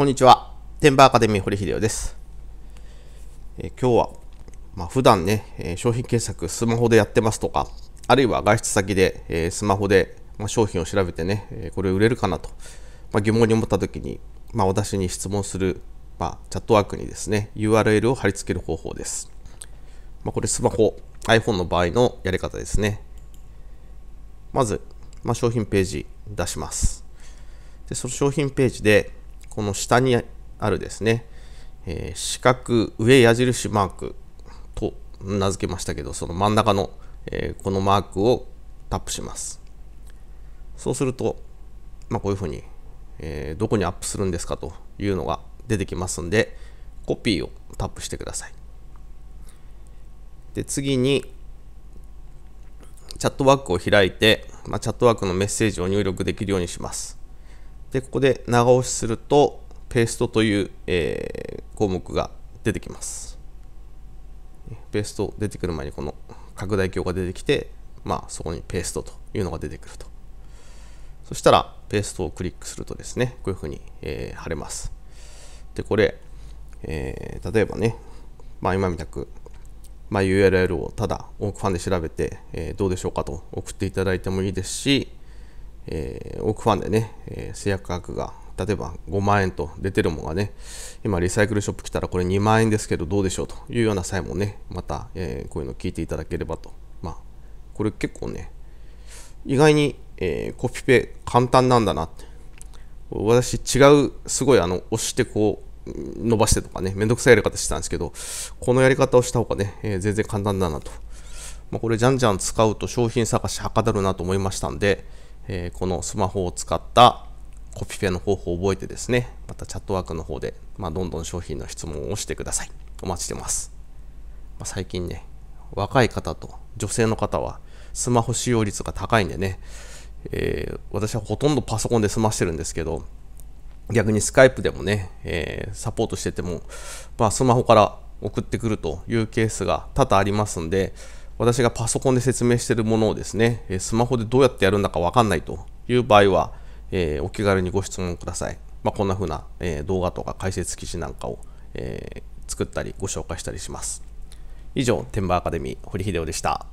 こんにちは。バーアカデミー堀秀夫です。え今日は、まあ、普段ね、え商品検索スマホでやってますとか、あるいは外出先で、えスマホで、ま商品を調べてね、えこれ売れるかなと、まあ、疑問に思った時に、まあ、私に質問する、まチャットワークにですね、URL を貼り付ける方法です。まこれスマホ、iPhone の場合のやり方ですね。まず、ま商品ページ出します。でその商品ページで、この下にあるですね、えー、四角上矢印マークと名付けましたけど、その真ん中の、えー、このマークをタップします。そうすると、まあ、こういうふうに、えー、どこにアップするんですかというのが出てきますんで、コピーをタップしてください。で、次に、チャットワークを開いて、まあ、チャットワークのメッセージを入力できるようにします。でここで長押しするとペーストという、えー、項目が出てきますペースト出てくる前にこの拡大鏡が出てきてまあそこにペーストというのが出てくるとそしたらペーストをクリックするとですねこういうふうに、えー、貼れますでこれ、えー、例えばねまあ今みたくまあ、URL をただオークファンで調べて、えー、どうでしょうかと送っていただいてもいいですし、えー、ファンでね、えー、薬価格が例えば5万円と出てるものがね、今リサイクルショップ来たらこれ2万円ですけどどうでしょうというような際もね、また、えー、こういうの聞いていただければと。まあ、これ結構ね、意外に、えー、コピペ簡単なんだなって。私違う、すごいあの、押してこう、伸ばしてとかね、めんどくさいやり方してたんですけど、このやり方をした方がね、えー、全然簡単だなと。まあ、これじゃんじゃん使うと商品探しはかだるなと思いましたんで、えー、このスマホを使ったコピペの方法を覚えてですね、またチャットワークの方で、まあ、どんどん商品の質問をしてください。お待ちしてます。まあ、最近ね、若い方と女性の方はスマホ使用率が高いんでね、えー、私はほとんどパソコンで済ましてるんですけど、逆にスカイプでもね、えー、サポートしてても、まあ、スマホから送ってくるというケースが多々ありますんで、私がパソコンで説明しているものをですね、スマホでどうやってやるんだかわかんないという場合は、えー、お気軽にご質問ください。まあ、こんな風な、えー、動画とか解説記事なんかを、えー、作ったりご紹介したりします。以上、天馬アカデミー、堀秀夫でした。